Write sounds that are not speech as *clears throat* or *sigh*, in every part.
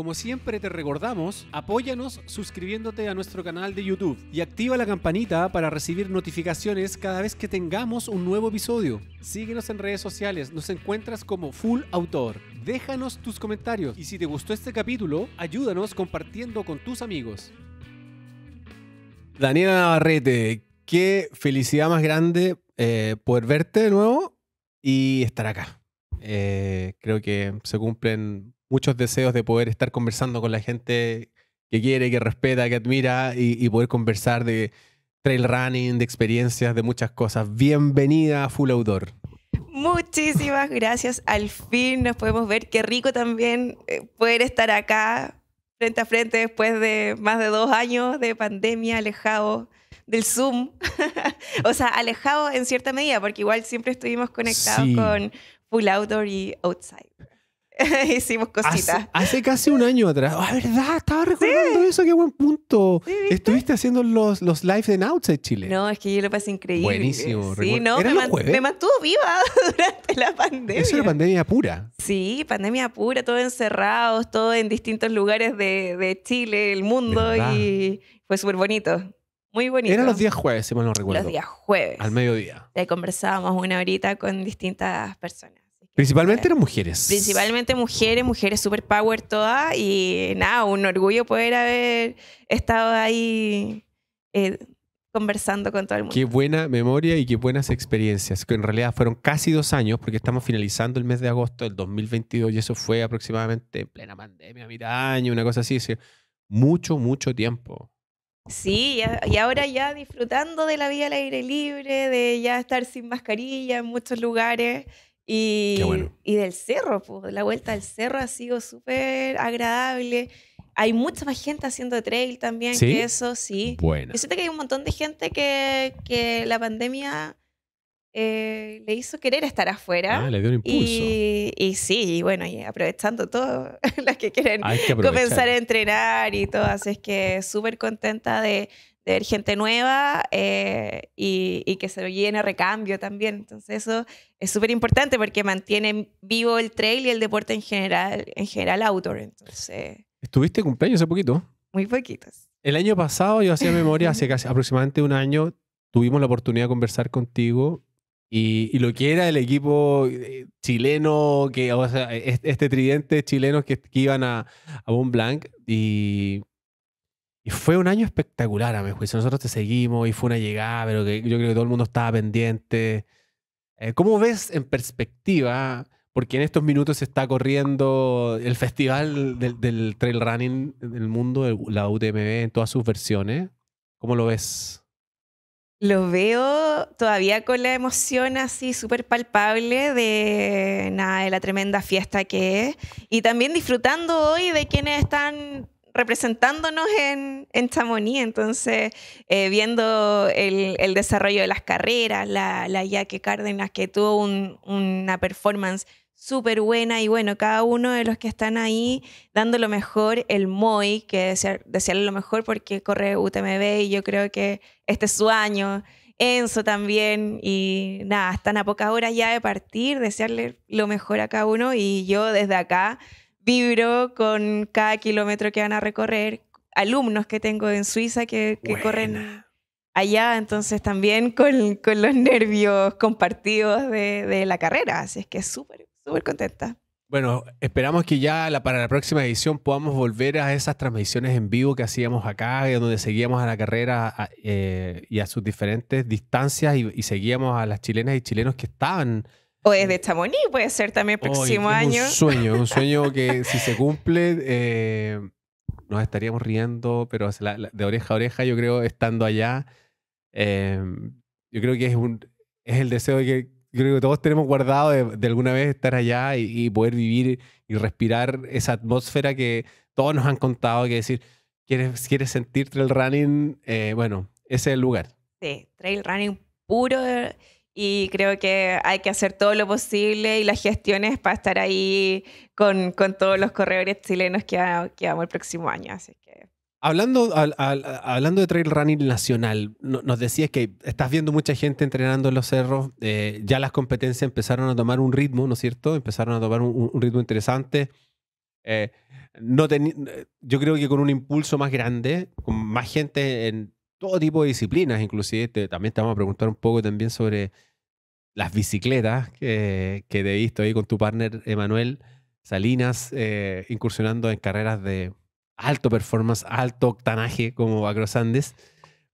Como siempre te recordamos, apóyanos suscribiéndote a nuestro canal de YouTube y activa la campanita para recibir notificaciones cada vez que tengamos un nuevo episodio. Síguenos en redes sociales, nos encuentras como Full Autor. Déjanos tus comentarios y si te gustó este capítulo, ayúdanos compartiendo con tus amigos. Daniela Navarrete, qué felicidad más grande eh, poder verte de nuevo y estar acá. Eh, creo que se cumplen muchos deseos de poder estar conversando con la gente que quiere, que respeta, que admira y, poder conversar de trail running, de experiencias, de muchas cosas. Bienvenida a Full Outdoor. Muchísimas gracias. Al fin nos podemos ver. Qué rico también eh, poder estar acá frente a frente después de más de dos años de pandemia, alejado del Zoom. *laughs* o sea, alejado en cierta medida, porque igual siempre estuvimos conectados con Full Outdoor y Outside. *laughs* hicimos cositas. Hace, casi un año atrás. Ah, ¿verdad? Estaba recordando eso, qué buen punto. Estuviste haciendo los, los live de Outside Chile. No, es que yo lo pasé increíble. Buenísimo. Sí, no, me, mantuvo viva *laughs* durante la pandemia. Eso era pandemia pura. Sí, pandemia pura, todos encerrados, todo en distintos lugares de, Chile, el mundo, y fue súper bonito. Muy bonito. Eran los días jueves, si mal no recuerdo. Los días jueves. Al mediodía. conversábamos una horita con distintas personas. Principalmente eran mujeres. Principalmente mujeres, mujeres superpower todas y nada, un orgullo poder haber estado ahí eh, conversando con todo el mundo. Qué buena memoria y qué buenas experiencias, que en realidad fueron casi dos años porque estamos finalizando el mes de agosto del 2022 y eso fue aproximadamente en plena pandemia, mitad año, una cosa así, mucho, mucho tiempo. Sí, y ahora ya disfrutando de la vida al aire libre, de ya estar sin mascarilla en muchos lugares y, y del cerro, pues, la vuelta al cerro ha sido súper agradable. Hay mucha más gente haciendo trail también que eso, sí. Bueno. Yo siento que hay un montón de gente que, la pandemia eh, le hizo querer estar afuera. Ah, le dio un impulso. Y, sí, bueno, y aprovechando todo, las *laughs* que quieren comenzar a entrenar y todo. Así es que súper contenta de de ver gente nueva eh, y, que se lo llene recambio también. Entonces eso es súper importante porque mantiene vivo el trail y el deporte en general, en general outdoor. Entonces, ¿Estuviste cumpleaños hace poquito? Muy poquito. El año pasado, yo hacía memoria, hace casi aproximadamente un año, tuvimos la oportunidad de conversar contigo y, lo que era el equipo eh, chileno, que, este tridente chileno que, iban a, a Blanc. Y fue un año espectacular, a mi juicio. Nosotros te seguimos y fue una llegada, pero yo creo que todo el mundo estaba pendiente. Eh, ¿Cómo ves en perspectiva? Porque en estos minutos se está corriendo el festival del, trail running del mundo, la UTMB, en todas sus versiones. ¿Cómo lo ves? Lo veo todavía con la emoción así súper palpable de, de la tremenda fiesta que es y también disfrutando hoy de quienes están representándonos en, en Chamonix, entonces eh, viendo el, desarrollo de las carreras, la, la Yaque Cárdenas que tuvo una performance súper buena y bueno, cada uno de los que están ahí dando lo mejor, el Moy, que desear, desearle lo mejor porque corre UTMB y yo creo que este es su año, Enzo también y nada, están a pocas horas ya de partir, desearle lo mejor a cada uno y yo desde acá Libro con cada kilómetro que van a recorrer. Alumnos que tengo en Suiza que, corren allá, entonces también con, los nervios compartidos de, la carrera. Así es que súper, súper contenta. Bueno, esperamos que ya para la próxima edición podamos volver a esas transmisiones en vivo que hacíamos acá, donde seguíamos a la carrera eh, y a sus diferentes distancias y, y, seguíamos a las chilenas y chilenos que estaban o desde Chamonix mm. puede ser también el próximo año. Un sueño, un sueño *laughs* que si se cumple eh, nos estaríamos riendo, pero de oreja a oreja yo creo estando allá. Em, yo creo que es, un, es el deseo de que creo que todos tenemos guardado de, alguna vez estar allá y, poder vivir y respirar esa atmósfera que todos nos han contado, que decir, ¿quieres, quieres sentir trail running? Eh, bueno, ese es el lugar. Sí, trail running puro y creo que hay que hacer todo lo posible y las gestiones para estar ahí con, todos los corredores chilenos que, vamos el próximo año. Así que. Hablando, hablando de trail running nacional, nos decías que estás viendo mucha gente entrenando en los cerros, eh, ya las competencias empezaron a tomar un ritmo, ¿no es cierto? Empezaron a tomar un, ritmo interesante. Eh, yo creo que con un impulso más grande, con más gente en todo tipo de disciplinas, inclusive también te vamos a preguntar un poco también sobre las bicicletas que, que, te he visto ahí con tu partner Emanuel Salinas, eh, incursionando en carreras de alto performance, alto octanaje como Agros Andes.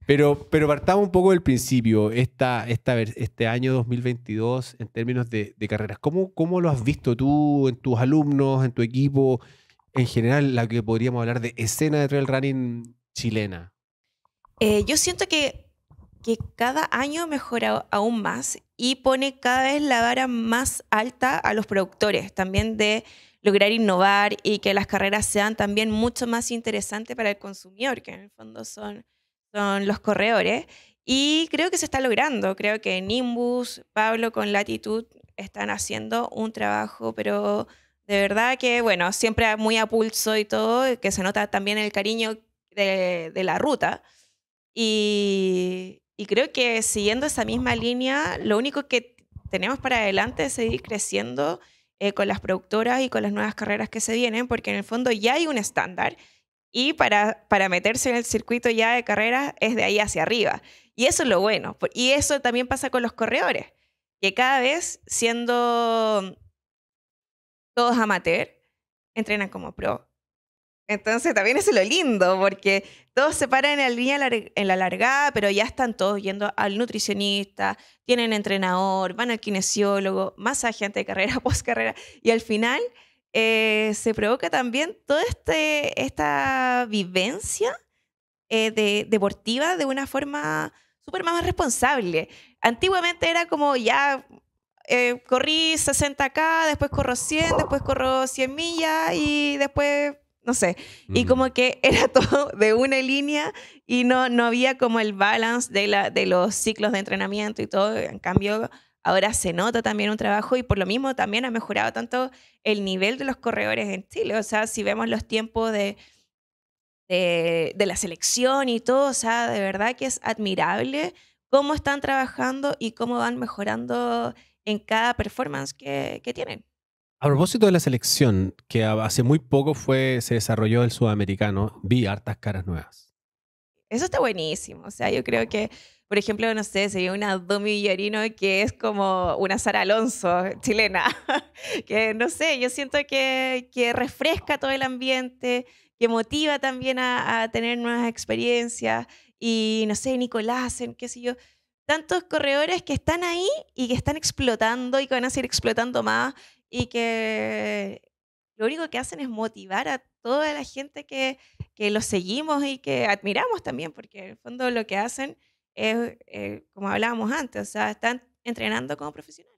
Pero, pero partamos un poco del principio, esta, esta, este año 2022 en términos de, carreras. ¿Cómo, ¿Cómo lo has visto tú en tus alumnos, en tu equipo, en general, la que podríamos hablar de escena de trail running chilena? Eh, yo siento que, que cada año mejora aún más y pone cada vez la vara más alta a los productores, también de lograr innovar y que las carreras sean también mucho más interesantes para el consumidor, que en el fondo son, son los corredores. Y creo que se está logrando, creo que Nimbus, Pablo con Latitud están haciendo un trabajo, pero de verdad que, bueno, siempre muy a pulso y todo, que se nota también el cariño de, de la ruta. Y, y creo que siguiendo esa misma línea, lo único que tenemos para adelante es seguir creciendo eh, con las productoras y con las nuevas carreras que se vienen, porque en el fondo ya hay un estándar y para, para meterse en el circuito ya de carreras es de ahí hacia arriba. Y eso es lo bueno. Y eso también pasa con los corredores, que cada vez siendo todos amateur, entrenan como pro entonces también es lo lindo, porque todos se paran en la línea en la largada, pero ya están todos yendo al nutricionista, tienen entrenador, van al kinesiólogo, más agente de carrera, *laughs* post carrera, y al final eh, se provoca también toda este, esta vivencia eh, deportiva de una forma súper más responsable. Antiguamente era como ya eh, corrí 60K, después corro 100, después corro 100 millas y después no sé. Y como que era *laughs* todo de una línea y no, no había como el balance de, la, de los ciclos de entrenamiento y todo. En cambio, ahora se nota también un trabajo y por lo mismo también ha mejorado tanto el nivel de los corredores en Chile. O sea, si vemos los tiempos de, de, la selección y todo, o sea, de verdad que es admirable cómo están trabajando y cómo van mejorando en cada performance que tienen. A propósito de la selección, que hace muy poco fue, se desarrolló el sudamericano, vi hartas caras nuevas. Eso está buenísimo. O sea, yo creo que, por ejemplo, no sé, sería una Domi Villarino que es como una Sara Alonso chilena. *laughs* que no sé, yo siento que, refresca todo el ambiente, que motiva también a, tener nuevas experiencias. Y no sé, Nicolás, en qué sé yo tantos corredores que están ahí y que están explotando y que van a seguir explotando más y que lo único que hacen es motivar a toda la gente que, que los seguimos y que admiramos también, porque en el fondo lo que hacen es, eh, como hablábamos antes, o sea, están entrenando como profesionales.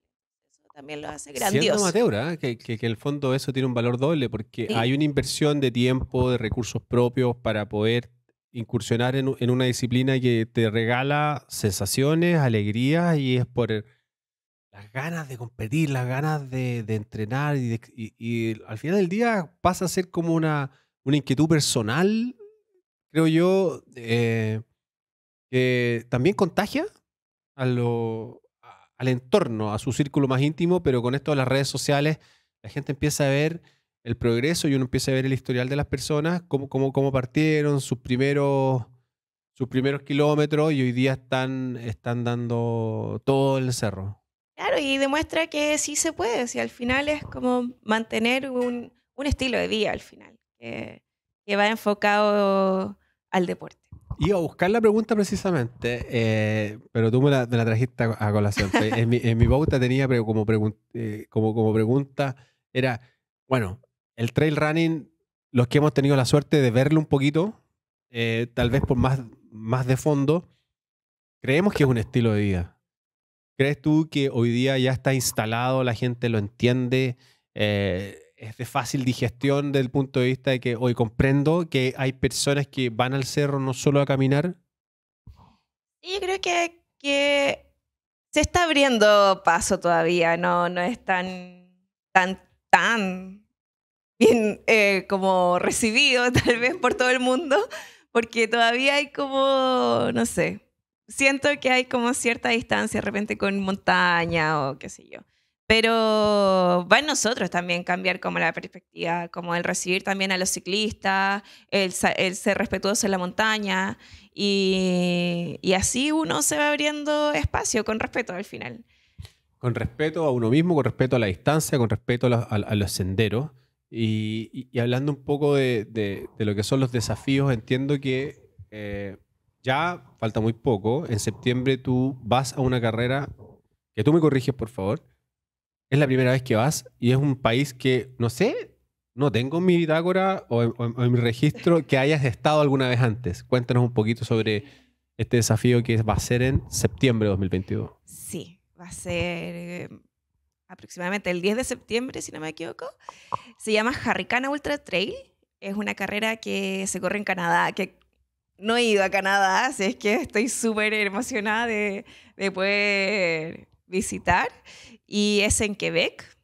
Eso también lo ah, hace grandioso. Siendo ¿ah? que, en el fondo eso tiene un valor doble, porque hay una inversión de tiempo, de recursos propios para poder incursionar en, en una disciplina que te regala sensaciones, alegrías y es por las ganas de competir, las ganas de, entrenar y, al final del día pasa a ser como una, una inquietud personal, creo yo, eh, que también contagia a al entorno, a su círculo más íntimo, pero con esto de las redes sociales la gente empieza a ver el progreso y uno empieza a ver el historial de las personas, cómo, cómo, cómo partieron, sus primeros sus primeros kilómetros y hoy día están, están dando todo el cerro. Claro, y demuestra que sí se puede, si al final es como mantener un, estilo de vida al final, que, va enfocado al deporte. Iba a buscar la pregunta precisamente, eh, pero tú me la, trajiste a, colación. Pues, en, mi, en pauta tenía como, eh, como, como pregunta, era, bueno, el trail running, los que hemos tenido la suerte de verlo un poquito, eh, tal vez por más, más de fondo, creemos que es un estilo de vida ¿Crees tú que hoy día ya está instalado, la gente lo entiende, eh, es de fácil digestión desde el punto de vista de que hoy comprendo que hay personas que van al cerro no solo a caminar? yo creo que, se está abriendo paso todavía, no, no es tan, tan, tan bien eh, como recibido *laughs* tal vez por todo el mundo, porque todavía hay como, no sé, siento que hay como cierta distancia de repente con montaña o qué sé yo. Pero va en nosotros también cambiar como la perspectiva, como el recibir también a los ciclistas, el, el ser respetuoso en la montaña y, y, así uno se va abriendo espacio con respeto al final. Con respeto a uno mismo, con respeto a la distancia, con respeto a, los senderos. Y, y, hablando un poco de, de, lo que son los desafíos, entiendo que eh, ya falta muy poco. En septiembre tú vas a una carrera, que tú me corriges, por favor. Es la primera vez que vas y es un país que, no sé, no tengo en mi bitácora o en, mi registro que hayas estado alguna vez antes. Cuéntanos un poquito sobre este desafío que va a ser en septiembre de 2022. Sí, va a ser eh, aproximadamente el 10 de septiembre, si no me equivoco. Se llama Harricana Ultra Trail. Es una carrera que se corre en Canadá, que no he ido a Canadá, así es que estoy súper emocionada de, poder visitar. Y es en Quebec,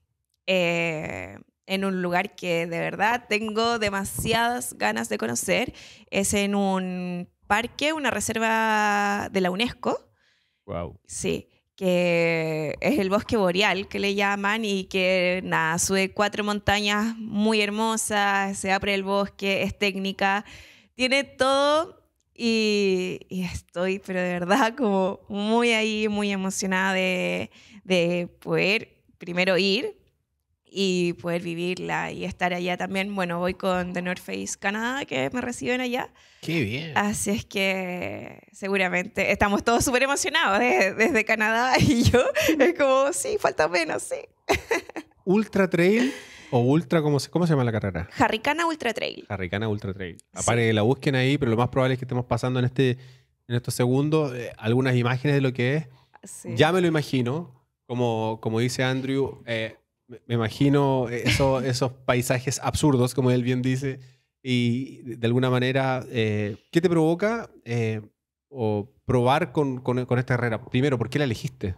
eh, en un lugar que de verdad tengo demasiadas ganas de conocer. Es en un parque, una reserva de la UNESCO. Wow. Sí que es el bosque boreal que le llaman y que nada, sube cuatro montañas muy hermosas, se abre el bosque, es técnica, tiene todo y, estoy, pero de verdad, como muy ahí, muy emocionada de, de, poder primero ir y poder vivirla y estar allá también. Bueno, voy con The North Face Canadá, que me reciben allá. ¡Qué bien! Así es que seguramente estamos todos súper emocionados desde, desde Canadá *laughs* y yo es como, sí, falta menos, sí. Ultra Trail o Ultra, ¿cómo se, llama la carrera? Jarricana Ultra Trail. Jarricana Ultra Trail. Aparte, la busquen ahí, pero lo más probable es que estemos pasando en, este, en estos segundos eh, algunas imágenes de lo que es. Ya me lo imagino, como, dice Andrew, eh, me imagino *laughs* esos paisajes absurdos, como él bien dice, y de alguna manera, eh, ¿qué te provoca o probar con, con esta carrera? Primero, ¿por qué la elegiste?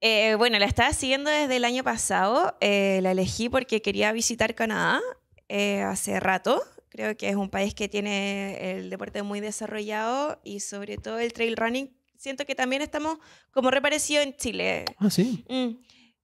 Eh, bueno, la estaba siguiendo desde el año pasado. Eh, la elegí porque quería visitar Canadá eh, hace rato. Creo que es un país que tiene el deporte muy desarrollado y sobre todo el trail running. Siento que también estamos como reparecido en Chile. Ah, sí. Mm,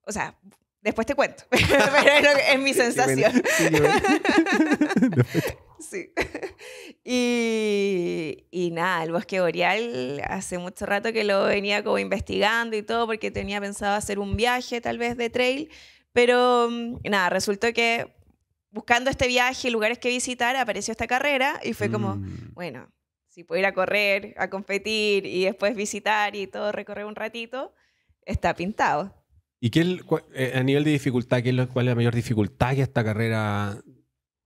o sea, después te cuento, *laughs* pero es, mi sensación. Sí, *laughs* *laughs* y, nada, el bosque boreal hace mucho rato que lo venía como investigando y todo porque tenía pensado hacer un viaje tal vez de trail, pero mm, nada, resultó que buscando este viaje, lugares que visitar, apareció esta carrera y fue como, mm. bueno, si puedo ir a correr, a competir y después visitar y todo, recorrer un ratito, está pintado. ¿Y qué, eh, a nivel de dificultad, cuál es la mayor dificultad que esta carrera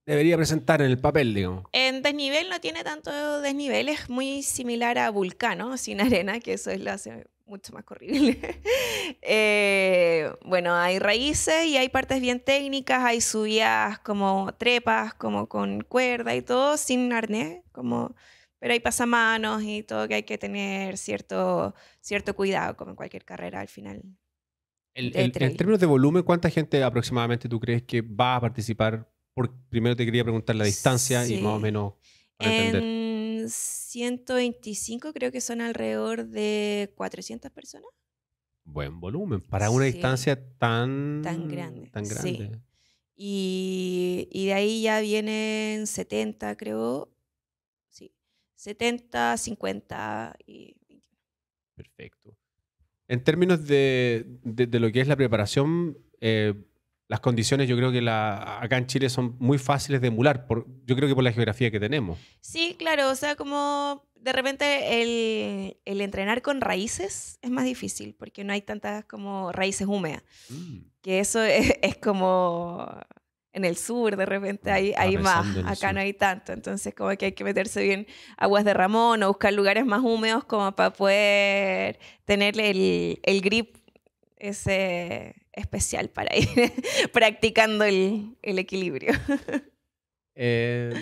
debería presentar en el papel, digo. En desnivel no tiene tanto desnivel, es muy similar a Vulcano, sin *laughs* arena, que eso lo hace mucho más corrible. *laughs* Eh, bueno, hay raíces y hay partes bien técnicas, hay subidas como trepas, como con cuerda y todo, sin arnés, como... Pero hay pasamanos y todo que hay que tener cierto, cierto cuidado, como en cualquier carrera al final. en términos de volumen, ¿cuánta gente aproximadamente tú crees que va a participar primero te quería preguntar la distancia y más o menos en 125 creo que son alrededor de 400 personas. Buen volumen para una distancia tan, tan grande. Tan grande. Y, de ahí ya vienen 70, creo. Sí, 70, 50 y Perfecto. En términos de, lo que es la preparación, eh, las condiciones yo creo que la, acá en Chile son muy fáciles de emular, por, yo creo que por la geografía que tenemos. Sí, claro, o sea, como de repente el, entrenar con raíces es más difícil porque no hay tantas como raíces húmedas, mm. que eso es, como en el sur de repente mm, hay, más, acá no hay tanto, entonces como que hay que meterse bien aguas de ramón o buscar lugares más húmedos como para poder tener el grip ese especial para ir *laughs* practicando el, equilibrio. *laughs* Eh,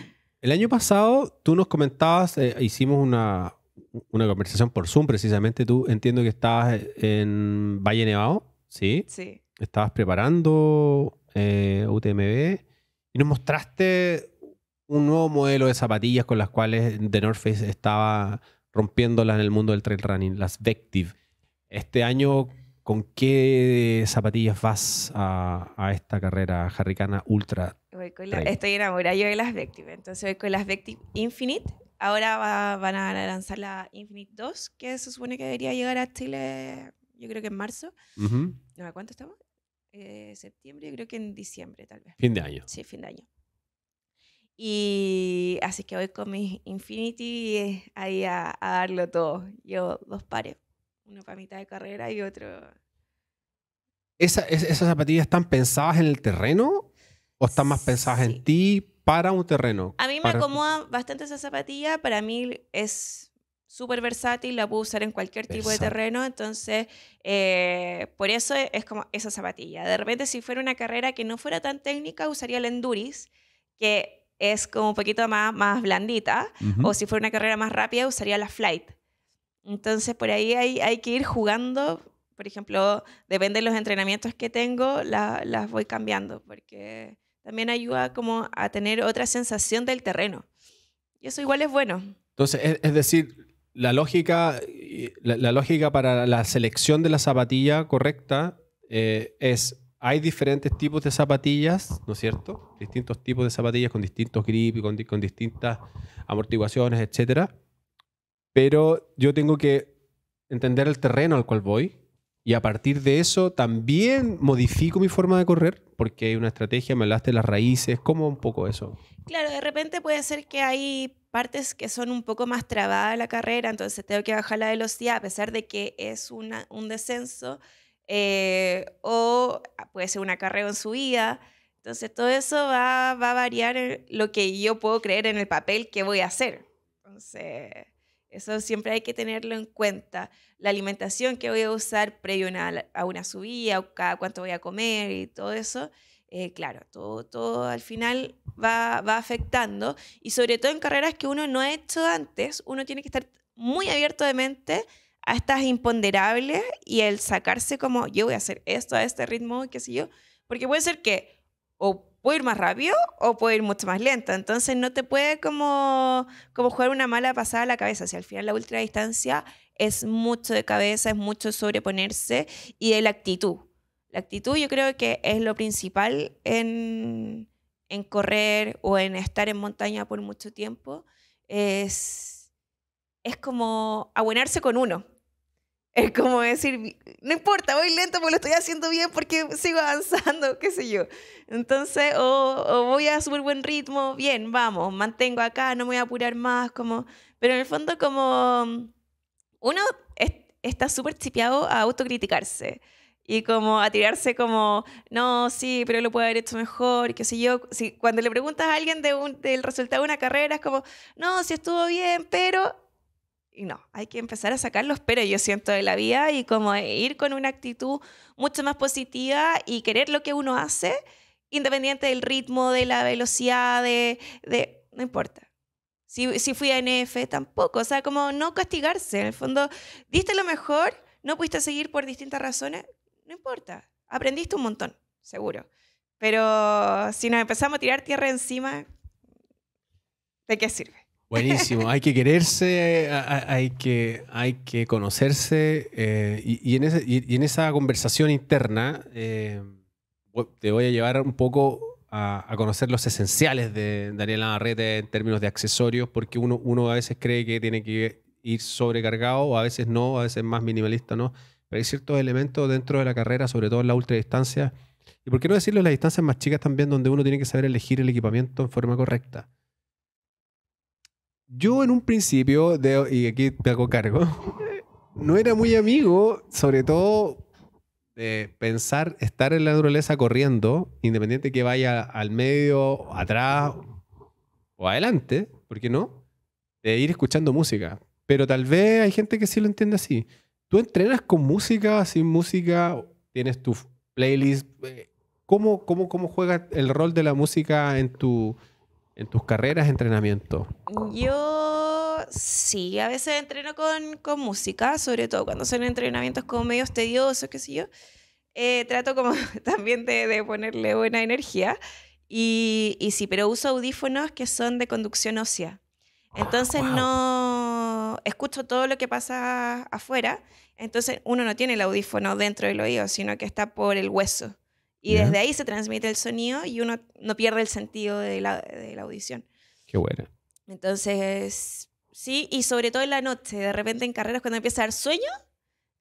el año pasado tú nos comentabas, eh, hicimos una, conversación por Zoom precisamente, tú entiendo que estabas en Valle Nevado, ¿sí? Sí. Estabas preparando eh, UTMB y nos mostraste un nuevo modelo de zapatillas con las cuales The North Face estaba rompiéndolas en el mundo del trail running, las Vective. Este año ¿Con qué zapatillas vas a, esta carrera jarricana ultra? estoy enamorada de las Vective, entonces voy con las Vective Infinite. Ahora van a lanzar la Infinite 2, que se supone que debería llegar a Chile, yo creo que en marzo. Uh No, cuánto estamos? Eh, septiembre, yo creo que en diciembre tal vez. Fin de año. Sí, fin de año. Y así que voy con mis Infinity eh, ahí a, a darlo todo. Yo dos pares uno para mitad de carrera y otro... ¿Esas zapatillas están pensadas en el terreno o están más pensadas en ti para un terreno? A mí me acomoda bastante esa zapatilla, para mí es súper versátil, la puedo usar en cualquier tipo de terreno, entonces eh, por eso e, es como esa zapatilla. De repente si fuera una carrera que no fuera tan técnica, usaría el Enduris, que es como un poquito más, más blandita, o si fuera una carrera más rápida, usaría la Flight entonces, por ahí hay, que ir jugando. Por ejemplo, depende de los entrenamientos que tengo, las voy cambiando, porque también ayuda como a tener otra sensación del terreno. Y eso igual es bueno. Entonces, es, decir, la lógica, la, lógica para la selección de la zapatilla correcta eh, es, hay diferentes tipos de zapatillas, ¿no es cierto? Distintos tipos de zapatillas con distintos grips, con, con distintas amortiguaciones, etcétera pero yo tengo que entender el terreno al cual voy y a partir de eso también modifico mi forma de correr porque hay una estrategia, me hablaste las raíces, ¿cómo un poco eso? Claro, de repente puede ser que hay partes que son un poco más trabadas la carrera, entonces tengo que bajar la velocidad a pesar de que es una, un descenso eh, o puede ser una carrera en subida. Entonces todo eso va, va a variar lo que yo puedo creer en el papel que voy a hacer. Entonces... Eso siempre hay que tenerlo en cuenta. La alimentación que voy a usar previo a una subida, o cada cuánto voy a comer y todo eso. Eh, claro, todo, todo al final va, va, afectando. Y sobre todo en carreras que uno no ha hecho antes, uno tiene que estar muy abierto de mente a estas imponderables y el sacarse como yo voy a hacer esto a este ritmo, qué sé yo. Porque puede ser que o Puede ir más rápido o puede ir mucho más lento. Entonces no te puede como, como jugar una mala pasada a la cabeza. si al final la distancia es mucho de cabeza, es mucho sobreponerse y de la actitud. La actitud yo creo que es lo principal en, correr o en estar en montaña por mucho tiempo. Es, es como abuenarse con uno es como decir, no importa, voy lento porque lo estoy haciendo bien porque sigo avanzando, *laughs* qué sé yo. Entonces, o, voy a súper buen ritmo, bien, vamos, mantengo acá, no me voy a apurar más, como... Pero en el fondo como uno está súper chipeado a autocriticarse y como a tirarse como, no, sí, pero lo puedo haber hecho mejor, qué sé yo. Si, cuando le preguntas a alguien de del resultado de una carrera es como, no, sí estuvo bien, pero y no, hay que empezar a sacarlos pero yo siento de la vida y como e ir con una actitud mucho más positiva y querer lo que uno hace, independiente del ritmo, de la velocidad, de... no importa. Si, si fui a NF, tampoco. O sea, como no castigarse. En el fondo, diste lo mejor, no pudiste seguir por distintas razones, no importa. Aprendiste un montón, seguro. Pero si nos empezamos a tirar tierra encima, ¿de qué sirve? Buenísimo, hay que quererse, hay que, hay que conocerse eh, y, en esa conversación interna eh, te voy a llevar un poco a, conocer los esenciales de Daniela Arrete en términos de accesorios, porque uno, uno a veces cree que tiene que ir sobrecargado, a veces no, a veces más minimalista, ¿no? Pero hay ciertos elementos dentro de la carrera, sobre todo en la ultradistancia, y por qué no decirlo en las distancias más chicas también, donde uno tiene que saber elegir el equipamiento en forma correcta. Yo en un principio, de, y aquí te hago cargo, *laughs* no era muy amigo, sobre todo de pensar estar en la naturaleza corriendo, independiente que vaya al medio, atrás o adelante, ¿por qué no? De ir escuchando música. Pero tal vez hay gente que sí lo entiende así. ¿Tú entrenas con música, sin música? ¿Tienes tu playlist? Eh, ¿Cómo, cómo, cómo juega el rol de la música en tu en tus carreras, entrenamiento? Yo sí, a veces entreno con, con música, sobre todo cuando son entrenamientos como medios tediosos, qué sé yo. Eh, trato como *laughs* también de, de, ponerle buena energía. Y, y sí, pero uso audífonos que son de conducción ósea. Ah, Entonces no escucho todo lo que pasa afuera. Entonces uno no tiene el audífono dentro del oído, sino que está por el hueso. Y desde ahí se transmite el sonido y uno no pierde el sentido de la, de la audición. Qué bueno. Entonces, sí, y sobre todo en la noche, de repente en carreras cuando empieza a dar sueño,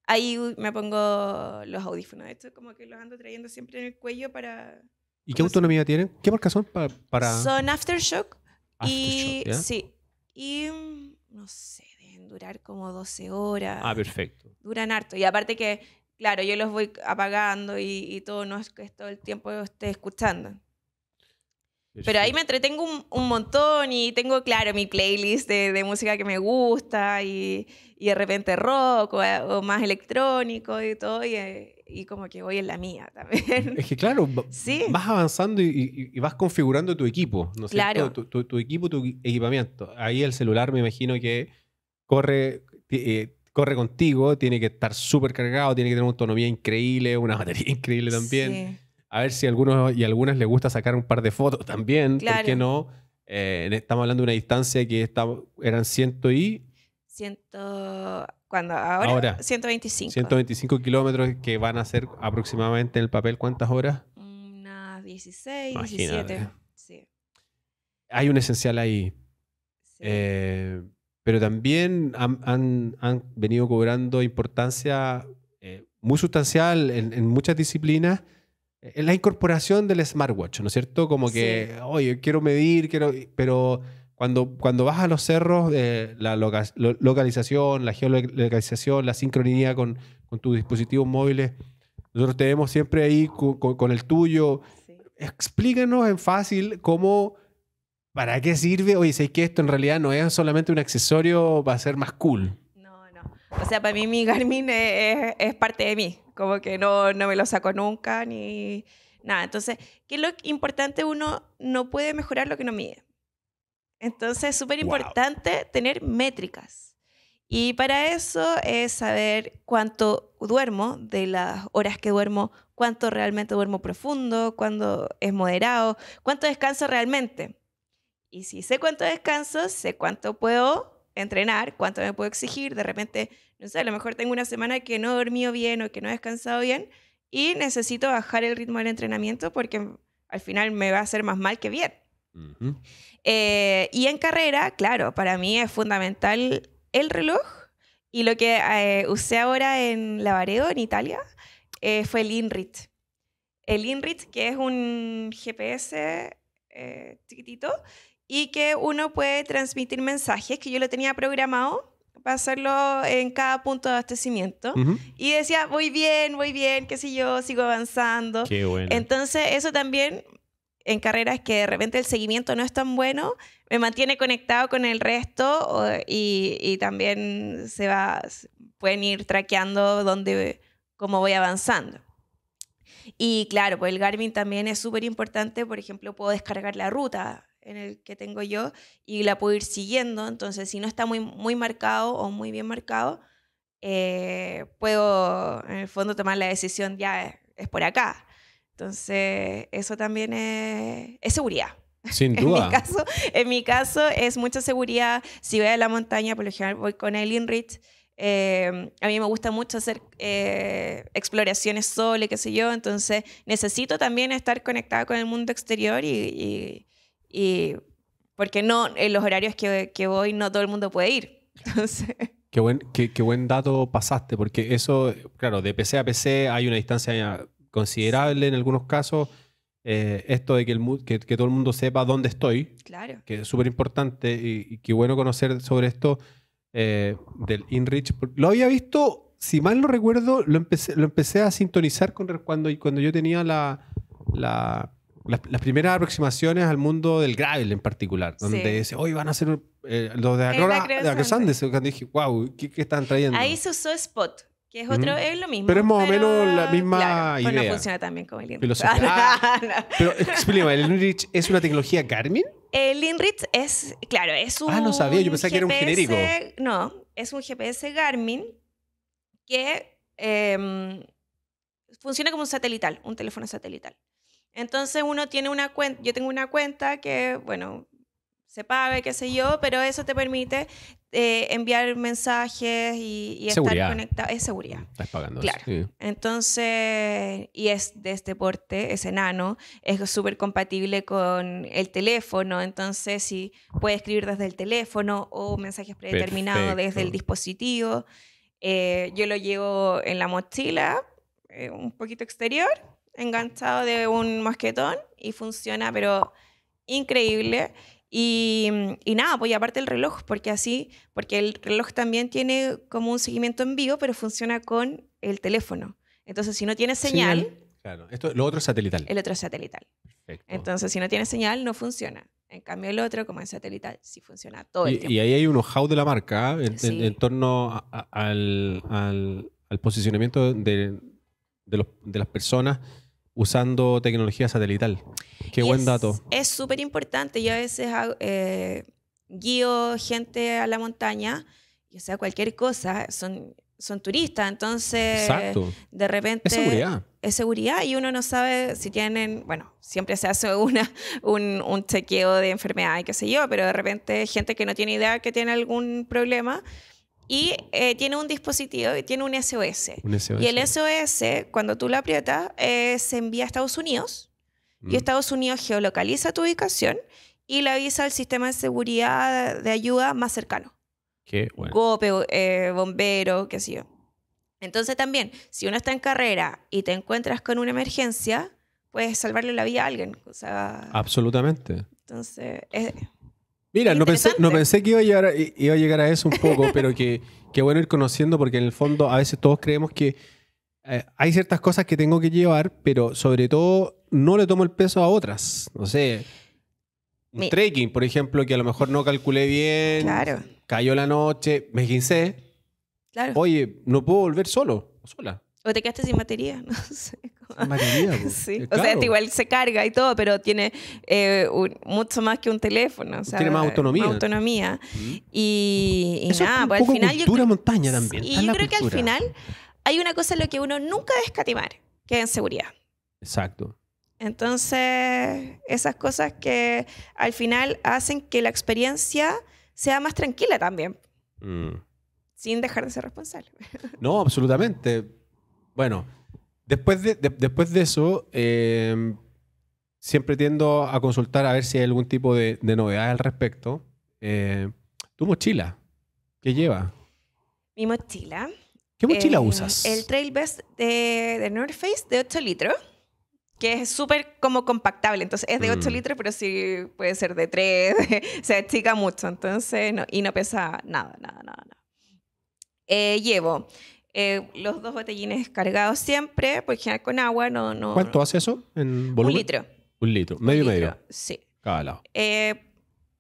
ahí me pongo los audífonos. Esto como que los ando trayendo siempre en el cuello para... ¿Y qué autonomía tienen? ¿Qué marca son para, Son Aftershock, Aftershock y... Sí. Y mm, no sé, deben durar como 12 horas. Ah, perfecto. Duran harto. Y aparte que Claro, yo los voy apagando y, todo, no es que todo el tiempo esté escuchando. Pero ahí me entretengo un, montón y tengo, claro, mi playlist de, música que me gusta y, y de repente rock o, más electrónico y todo y, eh, y, como que voy en la mía *laughs* también. Es que claro, vas avanzando y, vas configurando tu equipo, ¿no claro. Tu, tu, equipo, tu equipamiento. Ahí el celular me imagino que corre, eh, corre contigo, tiene que estar súper cargado, tiene que tener una autonomía increíble, una *laughs* batería increíble también. A ver si a algunos y algunas les gusta sacar un par de fotos también, ¿por qué no? Eh, estamos hablando de una distancia que eran ciento y... ciento cuando ahora, 125. 125 kilómetros que van a ser aproximadamente en el papel, ¿cuántas horas? Unas 16, 17. Sí. Hay un esencial ahí. Sí. Eh, pero también han, han, han venido cobrando importancia eh, muy sustancial en, muchas disciplinas en la incorporación del smartwatch, ¿no es cierto? Como que, oye, quiero medir, quiero, pero cuando, cuando vas a los cerros, eh, la localización, la geolocalización, la sincronía con, con tus dispositivos móviles, nosotros te vemos siempre ahí con, el tuyo. explíquenos en fácil cómo ¿para qué sirve? Oye, sé que esto en realidad no es solamente un accesorio para ser más cool. No, no. O sea, para mí mi Garmin es, es parte de mí. Como que no, no me lo saco nunca ni nada. Entonces, ¿qué es lo importante? Uno no puede mejorar lo que no mide. Entonces, es súper importante tener métricas. Y para eso es saber cuánto duermo, de las horas que duermo, cuánto realmente duermo profundo, cuándo es moderado, cuánto descanso realmente. Y si sé cuánto descanso, sé cuánto puedo entrenar, cuánto me puedo exigir. De repente, no sé, a lo mejor tengo una semana que no he dormido bien o que no he descansado bien y necesito bajar el ritmo del entrenamiento porque al final me va a hacer más mal que bien. Eh, y en carrera, claro, para mí es fundamental el reloj y lo que eh, usé ahora en Lavaredo, en Italia, eh, fue el INRIT. El INRIT, que es un GPS chiquitito y que uno puede transmitir mensajes que yo lo tenía programado para hacerlo en cada punto de abastecimiento. Y decía, voy bien, voy bien, qué sé yo, sigo avanzando. Entonces, eso también en carreras que de repente el seguimiento no es tan bueno, me mantiene conectado con el resto y, también se va, pueden ir traqueando dónde, cómo voy avanzando. Y claro, pues el Garmin también es súper importante, por ejemplo, puedo descargar la ruta en el que tengo yo y la puedo ir siguiendo. Entonces, si no está muy, muy marcado o muy bien marcado, eh, puedo en el fondo tomar la decisión, ya es, por acá. Entonces, eso también es, seguridad. Sin duda. *laughs* en, mi caso, en mi caso es mucha seguridad. Si voy a la montaña, por lo general voy con el INRIT. Eh, a mí me gusta mucho hacer eh, exploraciones solo, qué sé yo, entonces necesito también estar conectada con el mundo exterior y, y porque no, en los horarios que, que voy no todo el mundo puede ir. *laughs* Qué buen, qué, buen dato pasaste, porque eso, claro, de PC a PC hay una distancia considerable en algunos casos. Eh, esto de que, el, que, que, todo el mundo sepa dónde estoy, claro. que es súper importante y, qué bueno conocer sobre esto eh, del InReach. Lo había visto, si mal no recuerdo, lo empecé, lo empecé a sintonizar con, cuando, cuando yo tenía la, la, las, primeras aproximaciones al mundo del gravel en particular, donde dice, hoy van a hacer eh, los de Aurora de Acro cuando pues. dije, wow, ¿qué, están trayendo? Ahí se usó Spot, que es otro, es lo mismo. Pero es más o menos la misma idea. Pero funciona también como el Inrich. *laughs* Ah, pero explícame, ¿el Inrich es una tecnología Garmin? El Inrich es, claro, es un. Ah, no sabía, yo pensaba que era un genérico. No, es un GPS Garmin que em, funciona como un satelital, un teléfono satelital. Entonces uno tiene una cuenta, yo tengo una cuenta que, bueno, se paga, qué sé yo, pero eso te permite eh, enviar mensajes y, estar conectado. Es seguridad. Mm, estás pagando. Claro. Entonces, y es de este porte, es enano, es súper compatible con el teléfono, entonces si puede escribir desde el teléfono o mensajes predeterminados desde el dispositivo. Eh, yo lo llevo en la mochila, eh, un poquito exterior enganchado de un mosquetón y funciona, pero increíble. Y, nada, pues aparte el reloj, porque así, porque el reloj también tiene como un seguimiento en vivo, pero funciona con el teléfono. Entonces, si no tiene señal. claro, Esto, lo otro es satelital. El otro es satelital. Perfecto. Entonces, si no tiene señal, no funciona. En cambio, el otro, como es satelital, sí funciona todo el y, tiempo. Y ahí hay un how de la marca ¿eh? en, torno al, al, posicionamiento de, de las personas usando tecnología satelital. Qué buen dato. Es súper importante. Yo a veces eh, guío gente a la montaña, o sea, cualquier cosa, son, son turistas, entonces de repente... Es seguridad. Es seguridad y uno no sabe si tienen, bueno, siempre se hace *laughs* una, un, un chequeo de enfermedad y qué sé yo, pero de repente gente que no tiene idea que tiene algún problema eh, y tiene un dispositivo, tiene un SOS. Y el SOS, cuando tú lo aprietas, eh, se envía a Estados Unidos y mm. Estados Unidos geolocaliza tu ubicación y le avisa al sistema de seguridad de ayuda más cercano. Qué bueno. Eh, bombero, qué sé yo. Entonces también, si uno está en carrera y te encuentras con una emergencia, puedes salvarle la vida a alguien. Absolutamente. Entonces, es, Mira, no pensé, no pensé que iba a, llegar a, iba a llegar a eso un poco, *laughs* pero que, que bueno ir conociendo porque en el fondo a veces todos creemos que eh, hay ciertas cosas que tengo que llevar, pero sobre todo no le tomo el peso a otras. No sé, un trekking, por ejemplo, que a lo mejor no calculé bien, cayó la noche, me quincé. Oye, no puedo volver solo, sola. O te quedaste sin batería, *laughs* no sé. *laughs* Eh, o sea, este igual se carga y todo, pero tiene eh, mucho más que un teléfono. tiene más autonomía. autonomía. Mm. Y, nada, pues al final. Cultura yo, montaña también. Y yo creo que al final hay una cosa en lo que uno nunca debe escatimar, que es en seguridad. Exacto. Entonces, esas cosas que al final hacen que la experiencia sea más tranquila también. Mm. Sin dejar de ser responsable. *laughs* No, absolutamente. Bueno, Después de, después de eso, em, siempre tiendo a consultar a ver si hay algún tipo de, novedad al respecto. Eh, tu mochila, ¿qué lleva? Mi mochila. ¿Qué mochila em, usas? El Trail Best de, North Face de 8 litros, que es súper como compactable. Entonces es de 8 mm. litros, pero sí puede ser de 3, *laughs* se estica mucho. Entonces, y no pesa nada, nada, nada, nada. Eh, llevo eh, los dos botellines cargados siempre, pues con agua. No, no, ¿Cuánto hace eso en volumen? Un litro. Un litro, medio y medio. Sí. Cada lado. Eh,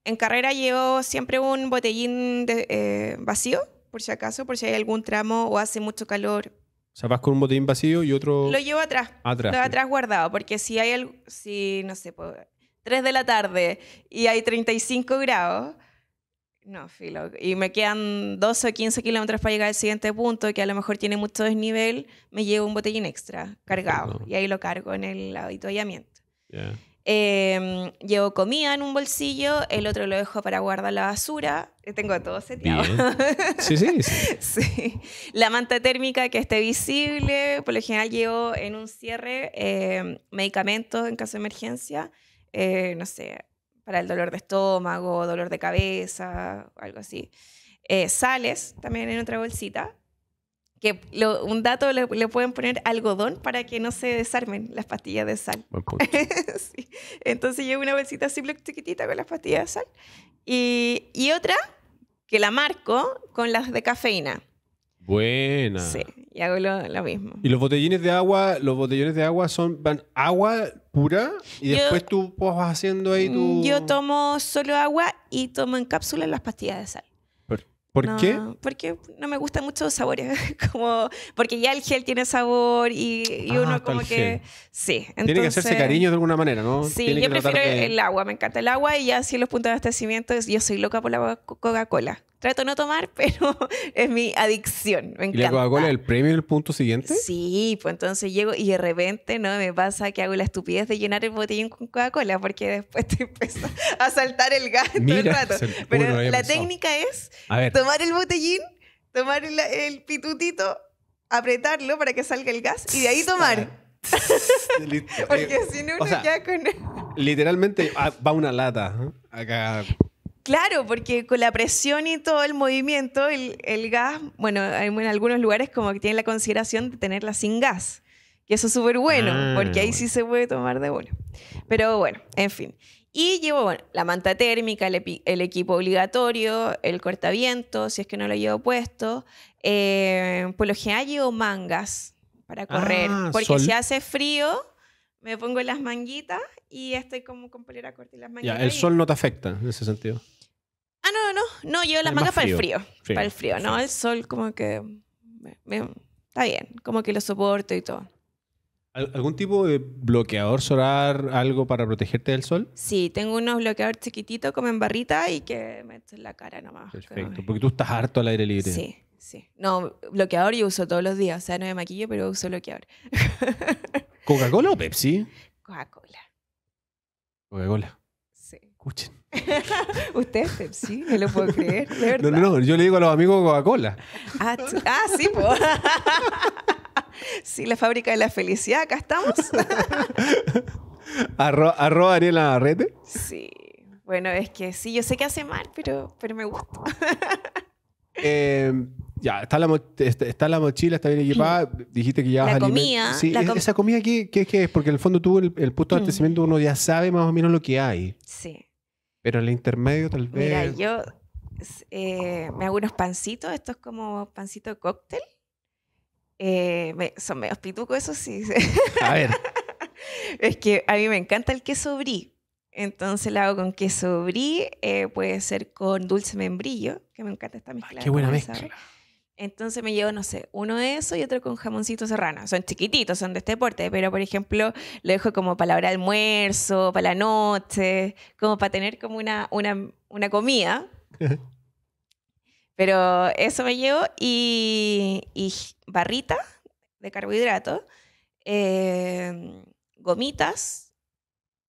en carrera llevo siempre un botellín de, eh, vacío, por si acaso, por si hay algún tramo o hace mucho calor. O sea, vas con un botellín vacío y otro... Lo llevo atrás. Atrás. Lo atrás guardado, porque si hay, el, si no sé, 3 de la tarde y hay 35 grados, no, filo. Y me quedan 12 o 15 kilómetros para llegar al siguiente punto, que a lo mejor tiene mucho desnivel, me llevo un botellín extra cargado y ahí lo cargo en el avituallamiento. Eh, llevo comida en un bolsillo, el otro lo dejo para guardar la basura. Eh, tengo todo seteado. Sí, sí, *laughs* sí, La manta térmica que esté visible. Por lo general llevo en un cierre em, medicamentos en caso de emergencia. Eh, no sé, para el dolor de estómago, dolor de cabeza, algo así. Eh, sales también en otra bolsita, que un dato le, pueden poner algodón para que no se desarmen las pastillas de sal. *laughs* sí. Entonces llevo una bolsita simple, chiquitita con las pastillas de sal y otra que la marco con las de cafeína. Buena. Sí, y hago lo, mismo. ¿Y los botellines de agua, los botellones de agua son van agua pura y después tú vas haciendo ahí tu... Yo tomo solo agua y tomo en cápsulas las pastillas de sal. ¿Por, qué? Porque no me gustan mucho los sabores. *laughs* como, porque ya el gel tiene sabor y, ah, uno como que... Sí, Tiene que hacerse cariño de alguna manera, ¿no? Sí, yo prefiero el agua, me encanta el agua y ya si los puntos de abastecimiento, yo soy loca por la Coca-Cola. Trato no tomar, *laughs* pero es mi adicción. Me encanta. ¿Y la Coca-Cola el premio en el punto siguiente? Sí, pues entonces llego y de repente no me pasa que hago la estupidez de llenar el botellín con Coca-Cola porque después te *laughs* empieza a saltar el gas todo el rato. pero la técnica es tomar el botellín, tomar el, pitutito, apretarlo para que salga el gas y de ahí tomar. Ah. *laughs* Eh, porque si no, uno queda con. Literalmente ah, va una lata ¿eh? acá. Claro, porque con la presión y todo el movimiento, el, el gas, bueno, en algunos lugares como que tienen la consideración de tenerla sin gas. que eso es súper bueno, ah, porque ahí sí se puede tomar de bueno. Pero bueno, en fin. Y llevo bueno, la manta térmica, el, equipo obligatorio, el cortaviento, si es que no lo llevo puesto. Eh, por lo general llevo mangas para ah, correr, porque si hace frío, me pongo las manguitas y estoy como con polera corta y las manguitas. Ya, el sol no te afecta en ese sentido. Ah, no, no, no. llevo las mangas para el frío. Para el frío, ¿no? El sol como que... está bien, como que lo soporto y todo. ¿Algún tipo de bloqueador solar, algo para protegerte del sol? Sí, tengo unos bloqueadores chiquititos como en barrita y que me en la cara nomás. Perfecto, porque tú estás harto al aire libre. Sí, sí. No, bloqueador yo uso todos los días, o sea, no me maquillo, pero uso bloqueador. *laughs* ¿Coca-Cola o Pepsi? Coca-Cola. Coca-Cola. Sí. Escuchen. *laughs* Usted, sí, no lo puedo creer. De verdad. No, no, no, yo le digo a los amigos Coca-Cola. Ah, ah sí, pues. *laughs* sí, la fábrica de la felicidad, acá estamos. *laughs* Arro, arroba Ariel Sí. Bueno, es que sí, yo sé que hace mal, pero, pero me gusta. Eh, ya, está la, este, está la mochila, está bien equipada. *clears throat* Dijiste que ya La comida. Sí, e-, esa comida, ¿qué, qué, es? Porque en el fondo tuvo el, punto de mm. abastecimiento, uno ya sabe más o menos lo que hay. Sí. Pero en el intermedio tal vez... Mira, yo eh, me hago unos pancitos, estos como pancito cóctel. Eh, son medio pitucos eso sí. *laughs* A ver. es que a mí me encanta el queso brie. Entonces lo hago con queso brie, eh, puede ser con dulce membrillo, que me encanta esta mezcla. qué buena mezcla. Entonces me llevo, no sé, uno de eso y otro con jamoncito serrano. Son chiquititos, son de este deporte, pero por ejemplo, lo dejo como para la hora de almuerzo, para la noche, como para tener como una, comida. *laughs* pero eso me llevo y, barrita de carbohidratos, eh, gomitas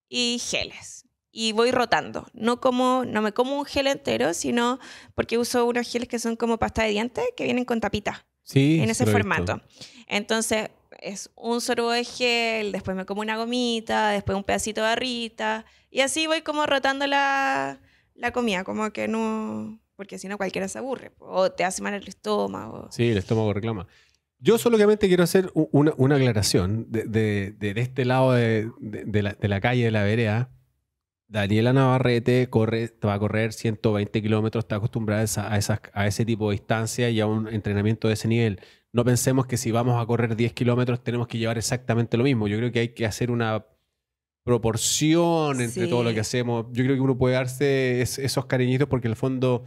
y geles y voy rotando. No como, no me como un gel entero, sino porque uso unos geles que son como pasta de dientes que vienen con tapita. Sí, en ese formato. Entonces, es un sorbo de gel, después me como una gomita, después un pedacito de barrita y así voy como rotando la, la comida, como que no, porque si no cualquiera se aburre o te hace mal el estómago. Sí, el estómago reclama. Yo solamente quiero hacer una, una aclaración de, de, de, este lado de la, de, la, calle, de la vereda. Daniela Navarrete va a correr 120 kilómetros, está acostumbrada a, ese tipo de distancia y a un entrenamiento de ese nivel. No pensemos que si vamos a correr 10 kilómetros tenemos que llevar exactamente lo mismo. Yo creo que hay que hacer una proporción entre todo lo que hacemos. Yo creo que uno puede darse esos cariñitos porque en el fondo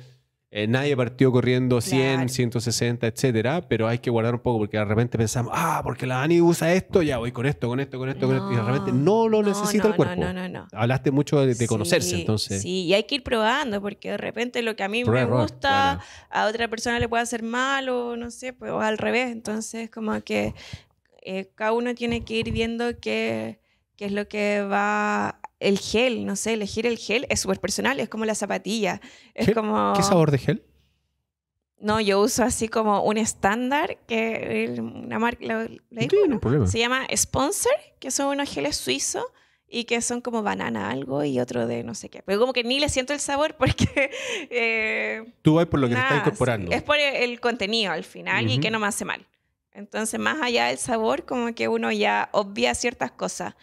eh, nadie partió corriendo 100, 160, etcétera, pero hay que guardar un poco porque de repente pensamos, ah, porque la Dani usa esto, ya voy con esto, con esto, con esto, y de repente no lo no, necesita no, el cuerpo. Hablaste mucho de, conocerse, entonces. Sí, y hay que ir probando porque de repente lo que a mí me gusta a otra persona le puede hacer mal o no sé, pues, al revés. Entonces, como que eh, cada uno tiene que ir viendo qué, qué es lo que va el gel, no sé, elegir el gel es súper personal, es como la zapatilla. Es como... ¿Qué sabor de gel? No, yo uso así como un estándar que una marca la, digo, se llama Sponsor, que son unos geles suizos y que son como banana algo y otro de no sé qué. Pero como que ni le siento el sabor porque *laughs* eh, tú vas por lo que te estás incorporando. Es por el contenido al final y que no me hace mal. Entonces, más allá del sabor, como que uno ya obvia ciertas cosas.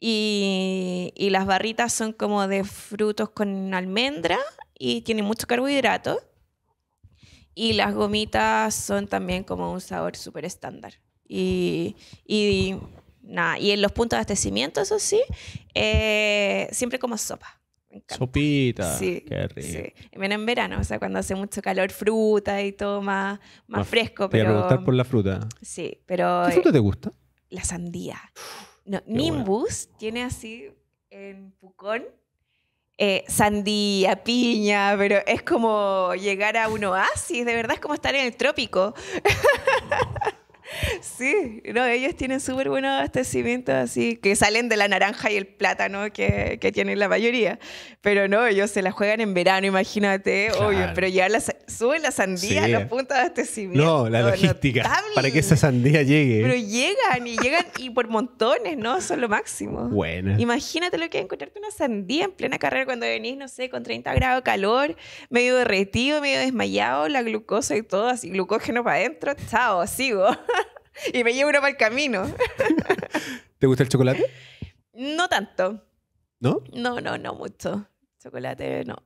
Y, las barritas son como de frutos con almendra y tienen mucho carbohidrato. Y las gomitas son también como un sabor súper estándar. Y, y, y en los puntos de abastecimiento, eso sí, eh, siempre como sopa. Sopita. qué rico. Sí. en verano, o sea, cuando hace mucho calor, fruta y todo más, más, fresco. Te pero... por la fruta. Sí, pero... ¿Qué fruta te gusta? La sandía. No, Nimbus tiene así en Pucón eh, sandía, piña, pero es como llegar a un oasis, de verdad es como estar en el trópico. Sí, no, ellos tienen súper buenos abastecimientos, así que salen de la naranja y el plátano que, tienen la mayoría. Pero no, ellos se la juegan en verano, imagínate, obvio. Pero ya suben la sandías, a los puntos de abastecimiento. No, la logística para que esa sandía llegue. Pero llegan y llegan y por montones, ¿no? Son lo máximo. Bueno. Imagínate lo que es encontrarte una sandía en plena carrera cuando venís, no sé, con 30 grados de calor, medio derretido, medio desmayado, la glucosa y todo, así glucógeno para adentro, chao, sigo. *laughs* y me llevo uno para el camino. *laughs* ¿Te gusta el chocolate? No tanto. ¿No? No, no, no mucho. Chocolate, no.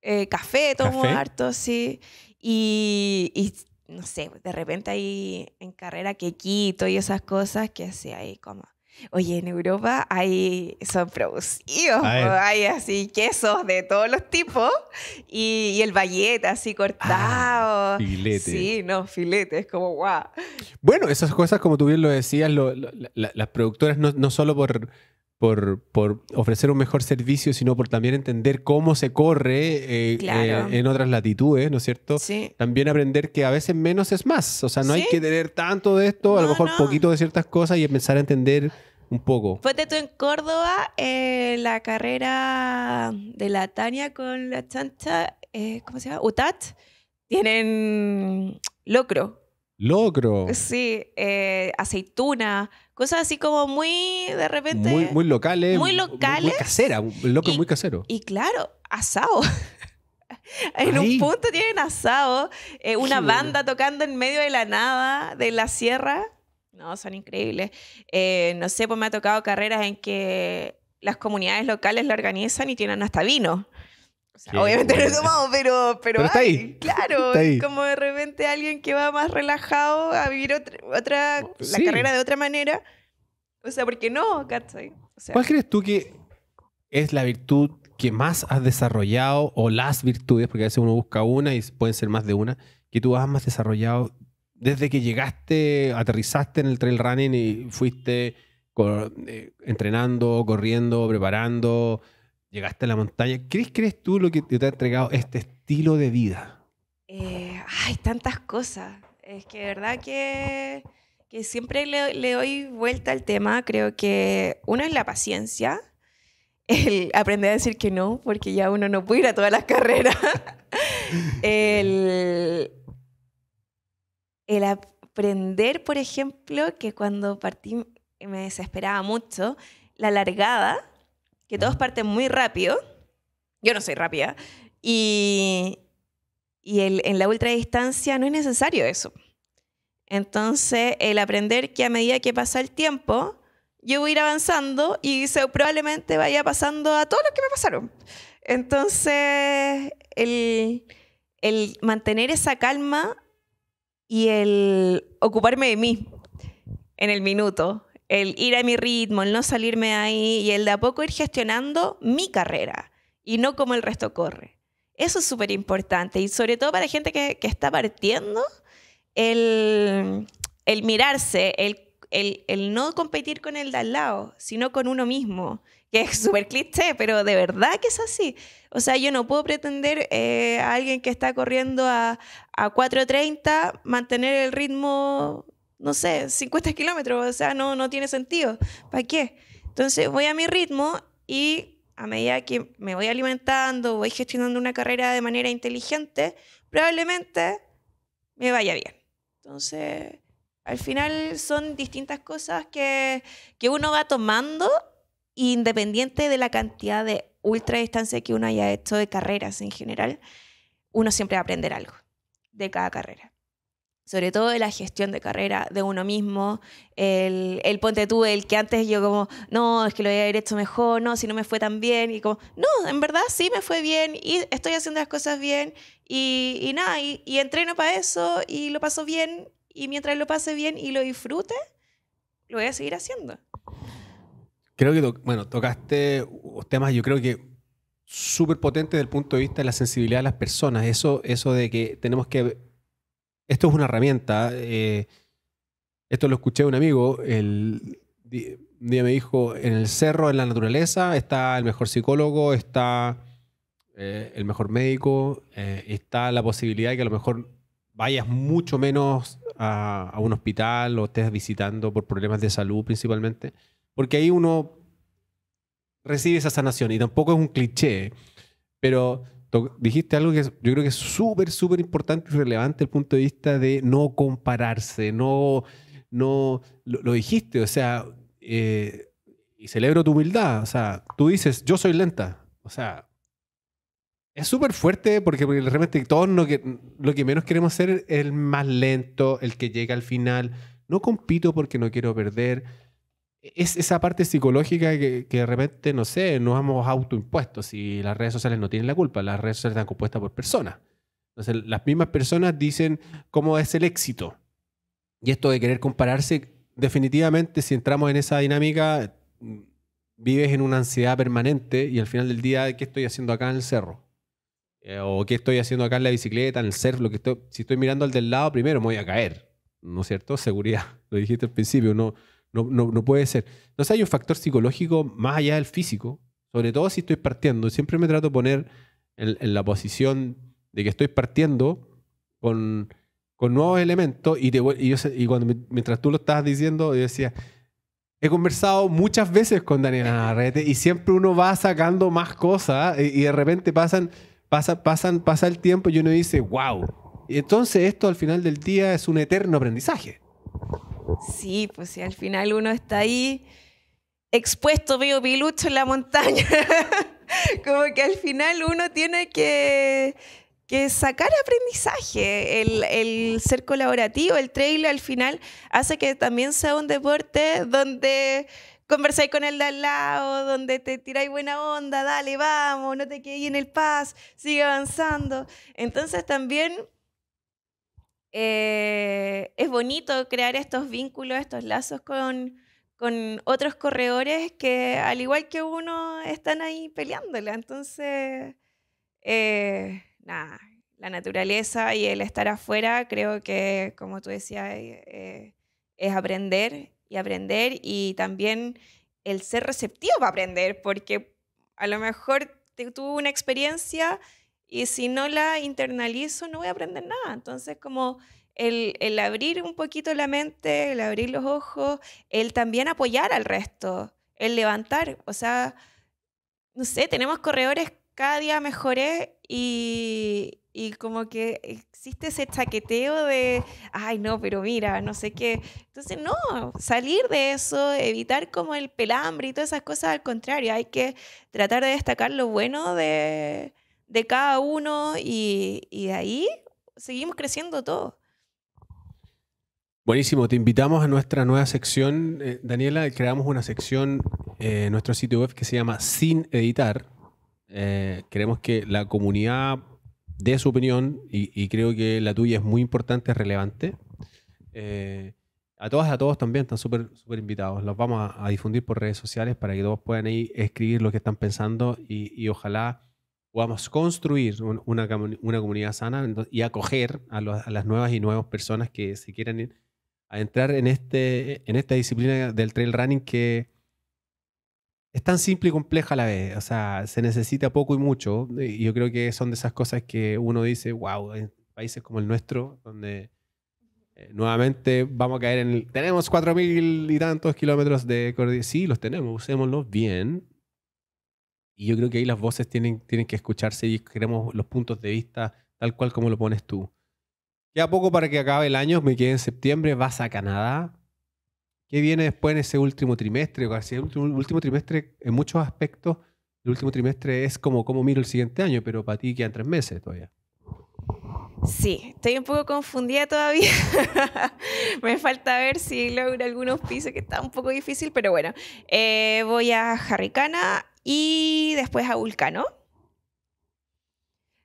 Eh, café tomo harto, sí. Y, no sé, de repente ahí en carrera que quito y esas cosas que así ahí como Oye, en Europa hay, son producidos, hay así quesos de todos los tipos y, el ballet así cortado. Ah, filete. Sí, no, filete, es como guau. Bueno, esas cosas, como tú bien lo decías, las productoras no, solo por, ofrecer un mejor servicio, sino por también entender cómo se corre eh, eh, en otras latitudes, ¿no es cierto? También aprender que a veces menos es más, o sea, no hay que tener tanto de esto, a lo mejor poquito de ciertas cosas y empezar a entender un poco. Fuiste tú en Córdoba, eh, la carrera de la Tania con la chancha, eh, ¿cómo se llama? UTAT, tienen locro. Locro. Sí, eh, aceituna, cosas así como muy de repente. Muy, locales. Muy locales. Muy, casera, locro muy casero. Y claro, asado. *laughs* en un punto tienen asado, una banda tocando en medio de la nada, de la sierra. No, son increíbles. Eh, no sé, pues me ha tocado carreras en que las comunidades locales la organizan y tienen hasta vino. O sea, obviamente no tomamos, pero, pero, pero claro, es como de repente alguien que va más relajado a vivir otra, oh, la carrera de otra manera. O sea, ¿por qué no? ¿Cuál crees tú que es la virtud que más has desarrollado o las virtudes, porque a veces uno busca una y pueden ser más de una, que tú has más desarrollado desde que llegaste, aterrizaste en el trail running y fuiste eh, entrenando, corriendo, preparando, llegaste a la montaña, ¿Qué crees tú lo que te ha entregado este estilo de vida? hay eh, tantas cosas. Es que verdad que, que siempre le, doy vuelta al tema. Creo que uno es la paciencia *laughs* el aprender a decir que no, porque ya uno no puede ir a todas las *laughs* carreras. *laughs* el el aprender, por ejemplo, que cuando partí me desesperaba mucho, la largada, que todos parten muy rápido, yo no soy rápida, y, en la ultradistancia no es necesario eso. Entonces, el aprender que a medida que pasa el tiempo, yo voy a ir avanzando y se, probablemente vaya pasando a todos los que me pasaron. Entonces, el, el mantener esa calma y el ocuparme de mí en el minuto, el ir a mi ritmo, el no salirme ahí y el de a poco ir gestionando mi carrera y no como el resto corre. Eso es súper importante y sobre todo para gente que, está partiendo, el, mirarse, el, el no competir con el de al lado, sino con uno mismo, que es súper cliché, pero de verdad que es así. O sea, yo no puedo pretender eh, a alguien que está corriendo a, a 4.30 mantener el ritmo, no sé, 50 kilómetros. O sea, no, no tiene sentido. ¿Para qué? Entonces voy a mi ritmo y a medida que me voy alimentando, voy gestionando una carrera de manera inteligente, probablemente me vaya bien. Entonces, al final son distintas cosas que, que uno va tomando independiente de la cantidad de ultra distancia que uno haya hecho de carreras en general, uno siempre va a aprender algo de cada carrera. Sobre todo de la gestión de carrera, de uno mismo, el, ponte tú, el que antes yo como, no, es que lo voy a hecho mejor, no, si no me fue tan bien, y como, no, en verdad sí me fue bien, y estoy haciendo las cosas bien, y, nada, y, y entreno para eso, y lo paso bien, y mientras lo pase bien y lo disfrute, lo voy a seguir haciendo. Creo que, bueno, tocaste temas, yo creo que súper potentes desde el punto de vista de la sensibilidad de las personas. Eso, eso de que tenemos que... Esto es una herramienta. Eh, esto lo escuché de un amigo. El día me dijo, en el cerro, en la naturaleza, está el mejor psicólogo, está eh, el mejor médico, eh, está la posibilidad de que a lo mejor vayas mucho menos a, a un hospital o estés visitando por problemas de salud principalmente porque ahí uno recibe esa sanación y tampoco es un cliché, pero dijiste algo que yo creo que es súper, súper importante y relevante desde el punto de vista de no compararse, no, no, lo, dijiste, o sea, eh, y celebro tu humildad, o sea, tú dices, yo soy lenta, o sea, es súper fuerte porque, realmente todos lo que, lo que menos queremos hacer es el más lento, el que llega al final, no compito porque no quiero perder, es esa parte psicológica que, de repente, no sé, nos hemos autoimpuesto si las redes sociales no tienen la culpa, las redes sociales están compuestas por personas. Entonces, las mismas personas dicen cómo es el éxito. Y esto de querer compararse, definitivamente, si entramos en esa dinámica, mm, vives en una ansiedad permanente y al final del día, ¿qué estoy haciendo acá en el cerro? Eh, ¿O qué estoy haciendo acá en la bicicleta, en el surf? Lo que estoy, si estoy mirando al del lado, primero me voy a caer, ¿no es cierto? Seguridad, *laughs* lo dijiste al principio, no no, puede ser. Entonces hay un factor psicológico más allá del físico, sobre todo si estoy partiendo. Siempre me trato de poner en, la posición de que estoy partiendo con, nuevos elementos y, mientras tú lo estabas diciendo, yo decía, he conversado muchas veces con Daniel Arrete y siempre uno va sacando más cosas ¿eh? y, de repente pasan, pasa, pasan, pasa el tiempo y uno dice, wow. Y entonces esto al final del día es un eterno aprendizaje. Sí, pues si al final uno está ahí expuesto, veo pilucho en la montaña. *laughs* Como que al final uno tiene que, sacar aprendizaje. El, ser colaborativo, el trailer al final hace que también sea un deporte donde conversáis con el de al lado, donde te tiráis buena onda, dale, vamos, no te quedes en el paz, sigue avanzando. Entonces también eh, es bonito crear estos vínculos, estos lazos con, otros corredores que, al igual que uno, están ahí peleándola. Entonces, eh, nada, la naturaleza y el estar afuera, creo que, como tú decías, eh, es aprender y aprender y también el ser receptivo para aprender, porque a lo mejor tuvo una experiencia y si no la internalizo no voy a aprender nada. Entonces, como el, el, abrir un poquito la mente, el abrir los ojos, el también apoyar al resto, el levantar, o sea, no sé, tenemos corredores cada día mejores y, y como que existe ese chaqueteo de, ay, no, pero mira, no sé qué. Entonces, no, salir de eso, evitar como el pelambre y todas esas cosas, al contrario, hay que tratar de destacar lo bueno de, de cada uno y, ahí seguimos creciendo todos. Buenísimo, te invitamos a nuestra nueva sección. Eh, Daniela, creamos una sección eh, en nuestro sitio web que se llama Sin Editar. Eh, queremos que la comunidad dé su opinión y, creo que la tuya es muy importante, es relevante. a todas, y a todos también están súper invitados. Los vamos a, difundir por redes sociales para que todos puedan ahí escribir lo que están pensando y ojalá podamos construir una, una, comunidad sana y acoger a, las nuevas y nuevas personas que se quieran entrar en, este, en esta disciplina del trail running que es tan simple y compleja a la vez. O sea, se necesita poco y mucho. Eh, y yo creo que son de esas cosas que uno dice, wow, en países como el nuestro, donde eh, nuevamente vamos a caer en tenemos cuatro 4.000 y tantos kilómetros de cordillera. Sí, los tenemos, usémoslos bien, y yo creo que ahí las voces tienen, tienen que escucharse y queremos los puntos de vista tal cual como lo pones tú. Queda poco para que acabe el año, me quedé en septiembre, vas a Canadá. ¿Qué viene después en ese último trimestre? sea, el último, último trimestre, en muchos aspectos, el último trimestre es como cómo miro el siguiente año, pero para ti quedan tres meses todavía. Sí, estoy un poco confundida todavía. *laughs* Me falta ver si logro algunos pisos que está un poco difícil, pero bueno. Eh, voy a Jarricana, y después a Vulcano.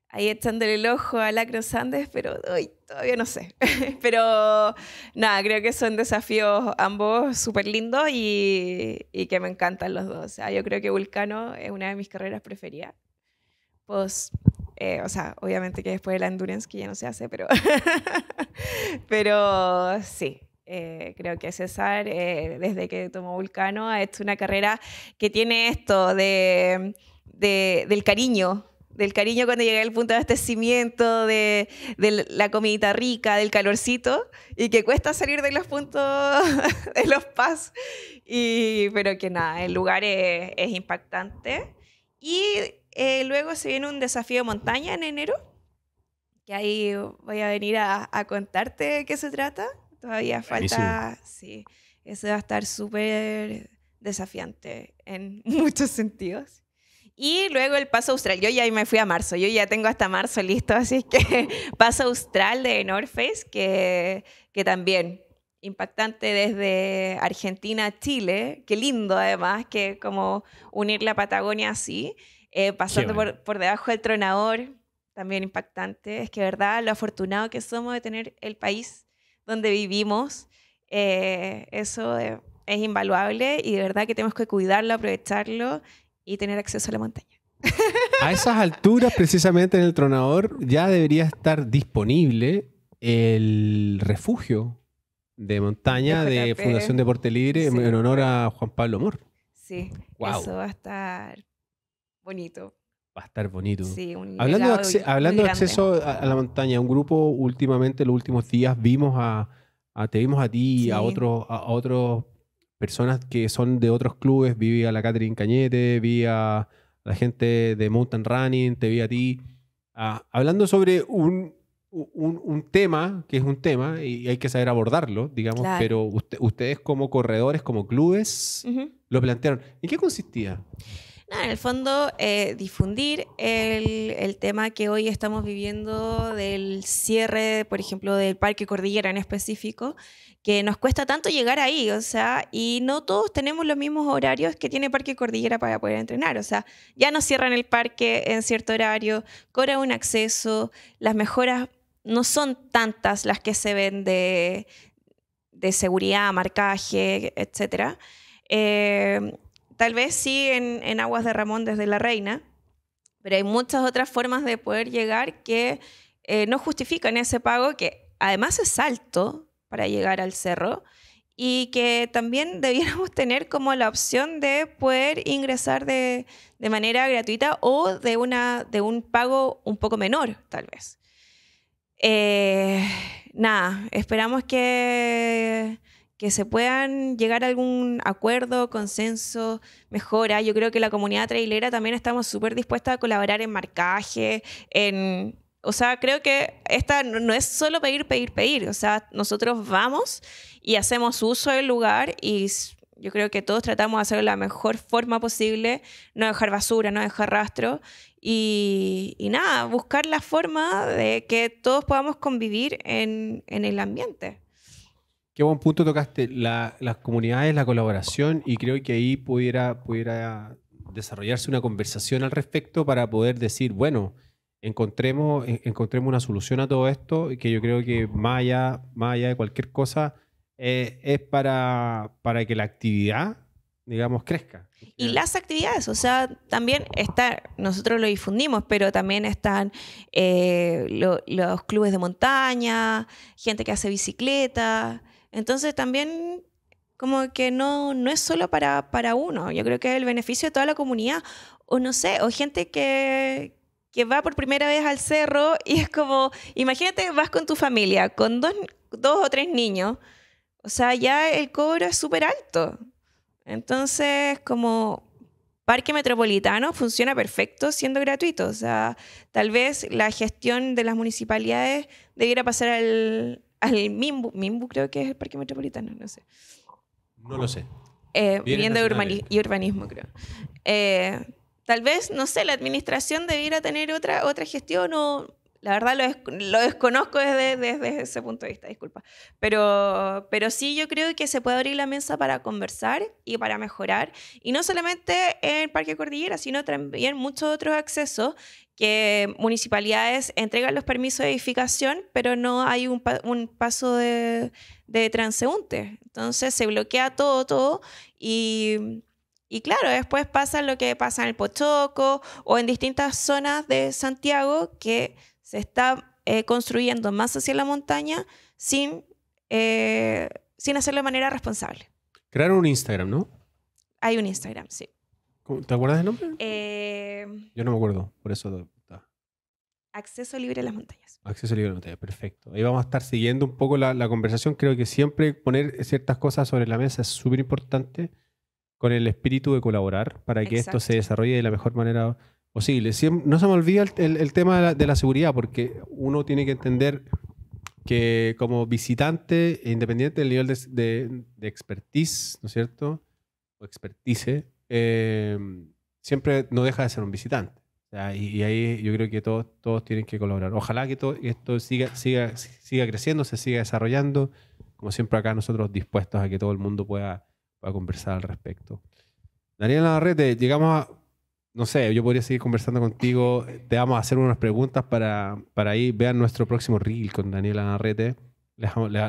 Ahí echándole el ojo a Lacros Andes, pero todavía no sé. *laughs* pero nada, creo que son desafíos ambos súper lindos y, que me encantan los dos. O sea, yo creo que Vulcano es una de mis carreras preferidas. Pues, o sea, obviamente que después de la endurance, que ya no se hace, pero, *laughs* pero sí, eh, creo que César, eh, desde que tomó Vulcano, ha hecho una carrera que tiene esto de, del cariño, del cariño cuando llega al punto de abastecimiento, de, la comidita rica, del calorcito, y que cuesta salir de los puntos, *laughs* de los PAS, y, pero que nada, el lugar es, impactante. Y eh, luego se viene un desafío de montaña en enero, que ahí voy a venir a, a contarte de qué se trata. Todavía falta, sí. Eso va a estar súper desafiante en *laughs* muchos sentidos. Y luego el paso austral. Yo ya me fui a marzo. Yo ya tengo hasta marzo listo. *laughs* Así que *laughs* paso austral de North Face, que, que también impactante desde Argentina a Chile. Qué lindo además que como unir la Patagonia así, eh, pasando por, por, debajo del tronador. También impactante. Es que, ¿verdad? Lo afortunado que somos de tener el país donde vivimos. Eh, eso eh, es, invaluable y de verdad que tenemos que cuidarlo, aprovecharlo y tener acceso a la montaña. *laughs* A esas alturas, precisamente en el tronador, ya debería estar disponible el refugio de montaña de, Fundación Deporte Libre en honor a Juan Pablo Amor. Sí, eso va a estar bonito va a estar bonito. hablando de, hablando de acceso a, la montaña, un grupo últimamente, los últimos días, vimos a, te vimos a ti a otros a otros personas que son de otros clubes. Vi a la Catherine Cañete, vi a la gente de Mountain Running, te vi a ti. Ah, hablando sobre un, tema, que es un tema, y hay que saber abordarlo, digamos, pero ustedes como corredores, como clubes, lo plantearon. ¿En qué consistía? nada, en el fondo eh, difundir el, tema que hoy estamos viviendo del cierre, por ejemplo, del Parque Cordillera en específico, que nos cuesta tanto llegar ahí, o sea, y no todos tenemos los mismos horarios que tiene Parque Cordillera para poder entrenar, o sea, ya no cierran el parque en cierto horario, cobra un acceso, las mejoras no son tantas las que se ven de, de seguridad, marcaje, etcétera. Eh, Tal vez sí en, Aguas de Ramón desde la Reina, pero hay muchas otras formas de poder llegar que eh, no justifican ese pago, que además es alto para llegar al cerro y que también *laughs* debiéramos tener como la opción de poder ingresar de, manera gratuita o de, una, de un pago un poco menor, tal vez. Eh, nada, esperamos que que se puedan llegar a algún acuerdo, consenso, mejora. Yo creo que la comunidad trailera también estamos súper dispuestas a colaborar en marcaje, en... O sea, creo que esta no es solo pedir, pedir, pedir. O sea, nosotros vamos y hacemos uso del lugar y yo creo que todos tratamos de hacerlo de la mejor forma posible, no dejar basura, no dejar rastro y, nada, buscar la forma de que todos podamos convivir en el ambiente. Qué buen punto tocaste, las comunidades, la colaboración, y creo que ahí pudiera, pudiera desarrollarse una conversación al respecto para poder decir, bueno, encontremos, encontremos una solución a todo esto, y que yo creo que más allá, de cualquier cosa, eh, es para, para que la actividad, digamos, crezca. Y las actividades, o sea, también está, nosotros lo difundimos, pero también están eh, los clubes de montaña, gente que hace bicicleta, entonces también como que no, no es solo para, para uno, yo creo que es el beneficio de toda la comunidad, o no sé, o gente que, va por primera vez al cerro *laughs* y es como, imagínate, vas con tu familia, con dos, dos o tres niños, o sea, ya el cobro es súper alto. Entonces, como parque metropolitano funciona perfecto siendo gratuito, o sea, tal vez la gestión de las municipalidades debiera pasar al, al Mimbu, creo que es el parque metropolitano, no sé. No lo sé. Eh, vivienda urbanismo, y urbanismo, creo. Eh, tal vez, no sé, la administración debiera tener otra, otra gestión o la verdad lo, desconozco desde, ese punto de vista, disculpa. Pero, pero sí yo creo que se puede abrir la mesa para conversar y para mejorar. Y no solamente en Parque Cordillera, sino también muchos otros accesos que municipalidades entregan los permisos de edificación, pero no hay un, paso de, de, transeúnte. Entonces se bloquea todo, todo y... Y claro, después pasa lo que pasa en el Pochoco o en distintas zonas de Santiago que se está eh, construyendo más hacia la montaña sin, eh, sin hacerlo de manera responsable. Crearon un Instagram, ¿no? Hay un Instagram, sí. ¿Te acuerdas del nombre? Eh, Yo no me acuerdo, por eso está. Acceso libre a las montañas. Acceso libre a las montañas, perfecto. Ahí vamos a estar siguiendo un poco la, conversación. Creo que siempre poner ciertas cosas sobre la mesa es súper importante con el espíritu de colaborar para que esto se desarrolle de la mejor manera posible. no se me olvida el, tema de la, seguridad, porque uno tiene que entender que como visitante, e independiente del nivel de, expertise, ¿no es cierto? O expertise, em, siempre no deja de ser un visitante. y, ahí yo creo que todos, todos tienen que colaborar. Ojalá que todo esto siga, siga creciendo, se siga desarrollando. Como siempre acá nosotros dispuestos a que todo el mundo pueda, pueda conversar al respecto. Daniela Navarrete, llegamos a no sé, yo podría seguir conversando contigo. Te vamos a hacer unas preguntas para, para ahí. Vean nuestro próximo reel con Daniela Narrete. Lo vamos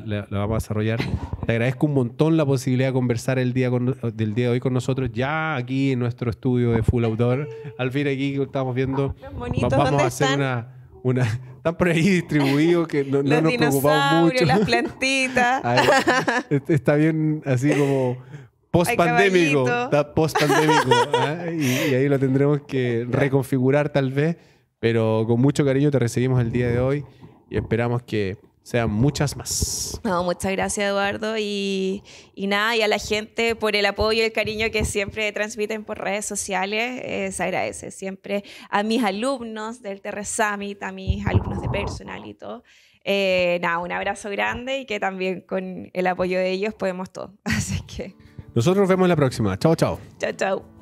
a desarrollar. Te agradezco un montón la posibilidad de conversar el día del día de hoy con nosotros, ya aquí en nuestro estudio de Full Outdoor. Al fin aquí estamos viendo. Bonitos, vamos a hacer una están por ahí distribuidos que no, nos preocupamos mucho. Las plantitas. *laughs* está bien así como post-pandémico. post-pandémico. *laughs* ¿eh? y, ahí lo tendremos que reconfigurar tal vez. Pero con mucho cariño te recibimos el día de hoy y esperamos que sean muchas más. No, muchas gracias Eduardo y, y nada, y a la gente por el apoyo y el cariño que siempre transmiten por redes sociales, eh, se agradece siempre a mis alumnos del Terre a mis alumnos de personal y todo. Eh, nada, un abrazo grande y que también con el apoyo de ellos podemos todo. *laughs* Así que... Nosotros nos vemos la próxima. Chao, chao. Chao, chao.